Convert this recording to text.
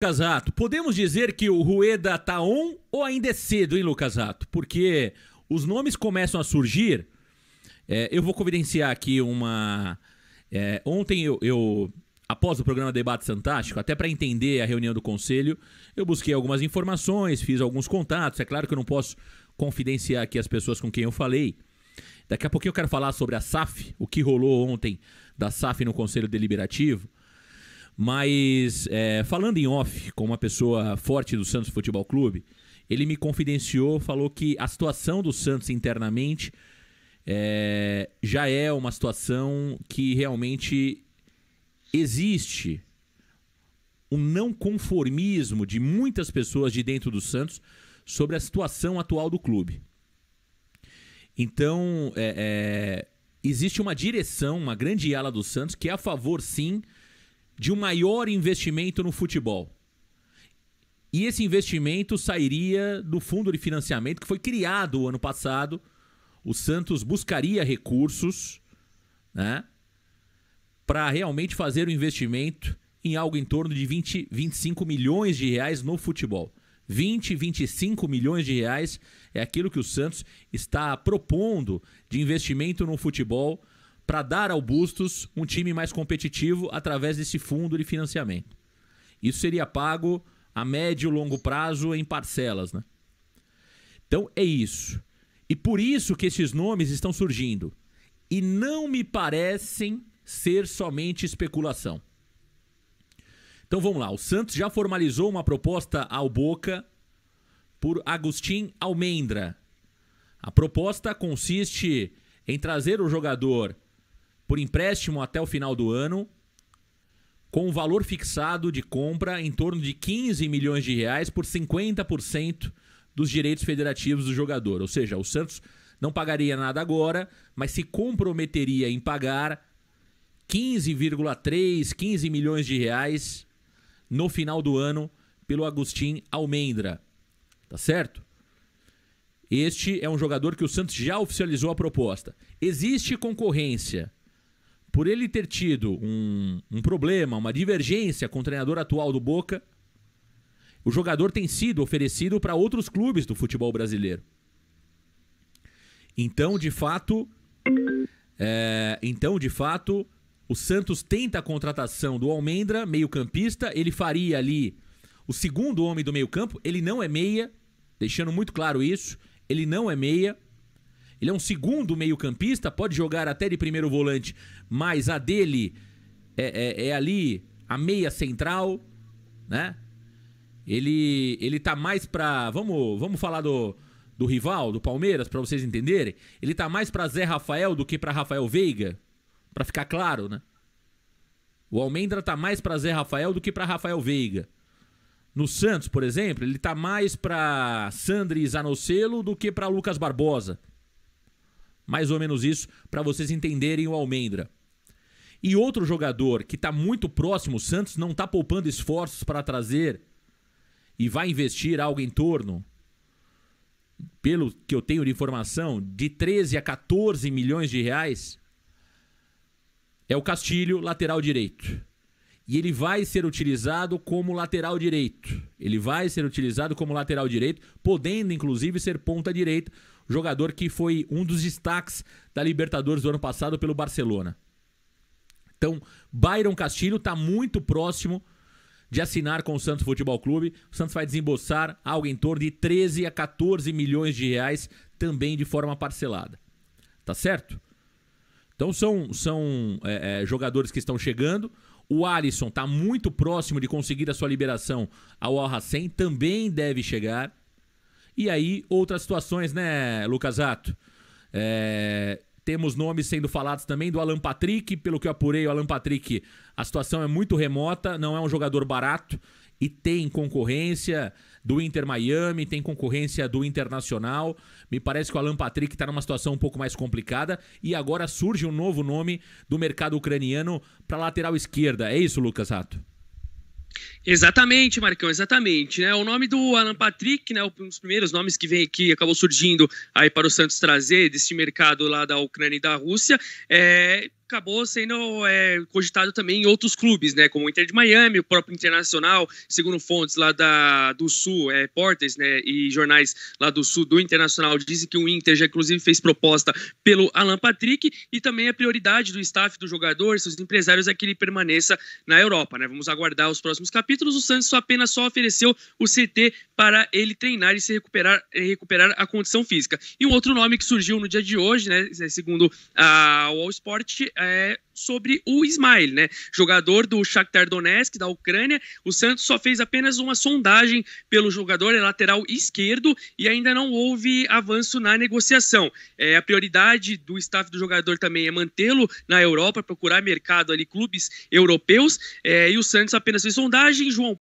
Casato, podemos dizer que o Rueda tá on ou ainda é cedo, hein, Lucas Rato? Porque os nomes começam a surgir. É, eu vou confidenciar aqui uma. É, ontem eu, eu, após o programa Debate Fantástico, até para entender a reunião do conselho, eu busquei algumas informações, fiz alguns contatos. É claro que eu não posso confidenciar aqui as pessoas com quem eu falei. Daqui a pouquinho eu quero falar sobre a SAF, o que rolou ontem da SAF no Conselho Deliberativo. Mas é, falando em off com uma pessoa forte do Santos Futebol Clube, ele me confidenciou, falou que a situação do Santos internamente é, já é uma situação que realmente existe um não conformismo de muitas pessoas de dentro do Santos sobre a situação atual do clube. Então, é, é, existe uma direção, uma grande ala do Santos que é a favor, sim, de um maior investimento no futebol. E esse investimento sairia do fundo de financiamento que foi criado o ano passado. O Santos buscaria recursos né, para realmente fazer o um investimento em algo em torno de 20, 25 milhões de reais no futebol. 20, 25 milhões de reais é aquilo que o Santos está propondo de investimento no futebol para dar ao Bustos um time mais competitivo através desse fundo de financiamento. Isso seria pago a médio e longo prazo em parcelas, né? Então é isso. E por isso que esses nomes estão surgindo. E não me parecem ser somente especulação. Então vamos lá. O Santos já formalizou uma proposta ao Boca por Agustin Almendra. A proposta consiste em trazer o jogador por empréstimo até o final do ano, com um valor fixado de compra em torno de 15 milhões de reais por 50% dos direitos federativos do jogador. Ou seja, o Santos não pagaria nada agora, mas se comprometeria em pagar 15,3, 15 milhões de reais no final do ano pelo Agustin Almendra. Tá certo? Este é um jogador que o Santos já oficializou a proposta. Existe concorrência por ele ter tido um, um problema, uma divergência com o treinador atual do Boca, o jogador tem sido oferecido para outros clubes do futebol brasileiro. Então, de fato, é, então de fato, o Santos tenta a contratação do Almendra, meio-campista. Ele faria ali o segundo homem do meio-campo. Ele não é meia, deixando muito claro isso. Ele não é meia. Ele é um segundo meio-campista, pode jogar até de primeiro volante, mas a dele é, é, é ali a meia central, né? Ele, ele tá mais pra. Vamos, vamos falar do, do rival, do Palmeiras, para vocês entenderem. Ele tá mais pra Zé Rafael do que pra Rafael Veiga, para ficar claro, né? O Almendra tá mais pra Zé Rafael do que pra Rafael Veiga. No Santos, por exemplo, ele tá mais pra Sandri Zanocelo do que pra Lucas Barbosa mais ou menos isso, para vocês entenderem o Almendra. E outro jogador que está muito próximo, o Santos não está poupando esforços para trazer e vai investir algo em torno, pelo que eu tenho de informação, de 13 a 14 milhões de reais, é o Castilho, lateral direito. E ele vai ser utilizado como lateral direito. Ele vai ser utilizado como lateral direito, podendo inclusive ser ponta direita, jogador que foi um dos destaques da Libertadores do ano passado pelo Barcelona. Então, Byron Castilho está muito próximo de assinar com o Santos Futebol Clube. O Santos vai desembolsar algo em torno de 13 a 14 milhões de reais, também de forma parcelada. Tá certo? Então são, são é, é, jogadores que estão chegando. O Alisson está muito próximo de conseguir a sua liberação ao Al Hassan, também deve chegar. E aí, outras situações, né, Lucas Ato? É, temos nomes sendo falados também do Alan Patrick, pelo que eu apurei, o Alan Patrick, a situação é muito remota, não é um jogador barato e tem concorrência do Inter Miami, tem concorrência do Internacional. Me parece que o Alan Patrick está numa situação um pouco mais complicada e agora surge um novo nome do mercado ucraniano para lateral esquerda. É isso, Lucas Rato? Exatamente, Marcão, exatamente. Né? O nome do Alan Patrick, né, um dos primeiros nomes que vem aqui, acabou surgindo aí para o Santos trazer deste mercado lá da Ucrânia e da Rússia, é, acabou sendo é, cogitado também em outros clubes, né, como o Inter de Miami, o próprio Internacional, segundo fontes lá da, do Sul, é, portas né, e jornais lá do Sul do Internacional, dizem que o Inter já inclusive fez proposta pelo Alan Patrick e também a prioridade do staff do jogador, seus empresários, é que ele permaneça na Europa. Né? Vamos aguardar os próximos capítulos. O Santos apenas só ofereceu o CT para ele treinar e se recuperar, eh, recuperar a condição física. E um outro nome que surgiu no dia de hoje, né, segundo a Wall Sport, é, sobre o Ismail, né? Jogador do Shakhtar Donetsk, da Ucrânia. O Santos só fez apenas uma sondagem pelo jogador, é lateral esquerdo, e ainda não houve avanço na negociação. É, a prioridade do staff do jogador também é mantê-lo na Europa, procurar mercado ali, clubes europeus. É, e o Santos apenas fez sondagem. João